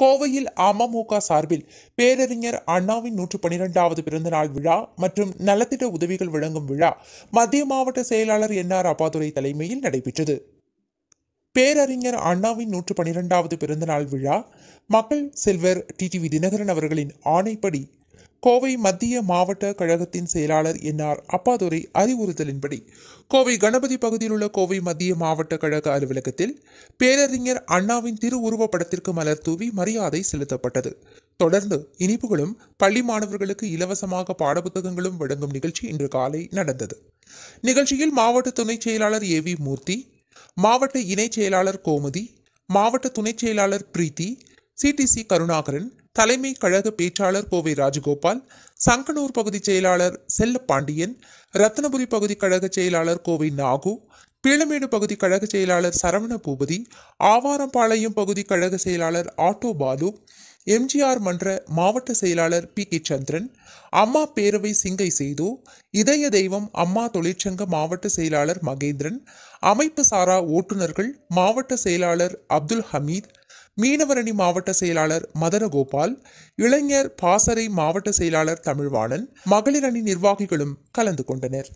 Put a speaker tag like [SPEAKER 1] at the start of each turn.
[SPEAKER 1] கோவையில் அமமுக சார்பில் பேரறிஞர் அண்ணாவின் நூற்று பனிரெண்டாவது பிறந்தநாள் விழா மற்றும் நலத்திட்ட உதவிகள் வழங்கும் விழா மத்திய மாவட்ட செயலாளர் என் ஆர் அப்பாதுரை தலைமையில் நடைபெற்றது பேரறிஞர் அண்ணாவின் நூற்று பனிரெண்டாவது பிறந்தநாள் விழா மக்கள் செல்வர் டிடிவி தினகரன் அவர்களின் ஆணைப்படி கோவை மத்திய மாவட்ட கழகத்தின் செயலாளர் ஆர் அப்பாதுரை அறிவுறுத்தலின்படி கோவை கணபதி பகுதியில் உள்ள கோவை மத்திய மாவட்ட கழக அலுவலகத்தில் பேரறிஞர் அண்ணாவின் திருவுருவ படத்திற்கு மலர் தூவி மரியாதை செலுத்தப்பட்டது தொடர்ந்து இனிப்புகளும் பள்ளி மாணவர்களுக்கு இலவசமாக பாடப்புத்தகங்களும் வழங்கும் நிகழ்ச்சி இன்று காலை நடந்தது நிகழ்ச்சியில் மாவட்ட துணைச் செயலாளர் ஏ வி மூர்த்தி மாவட்ட இணைச் செயலாளர் கோமதி மாவட்ட துணைச் செயலாளர் பிரீத்தி சிடிசி கருணாகரன் தலைமை கழக பேச்சாளர் கோவை ராஜகோபால் சங்கனூர் பகுதி செயலாளர் செல்லப்பாண்டியன் ரத்னபுரி பகுதி கழக செயலாளர் கோவை நாகு பீளமேடு பகுதி கழக செயலாளர் சரவண பூபதி ஆவாரம்பாளையம் பகுதி கழக செயலாளர் ஆட்டோ பாலு எம்ஜிஆர் மன்ற மாவட்ட செயலாளர் பி கே சந்திரன் அம்மா பேரவை சிங்கை செய்து இதய தெய்வம் அம்மா தொழிற்சங்க மாவட்ட செயலாளர் மகேந்திரன் அமைப்பு சாரா ஓட்டுநர்கள் மாவட்ட செயலாளர் அப்துல் ஹமீத் மீனவரணி மாவட்ட செயலாளர் மதனகோபால் இளைஞர் பாசறை மாவட்ட செயலாளர் தமிழ்வாணன் மகளிரணி நிர்வாகிகளும் கலந்து கொண்டனர்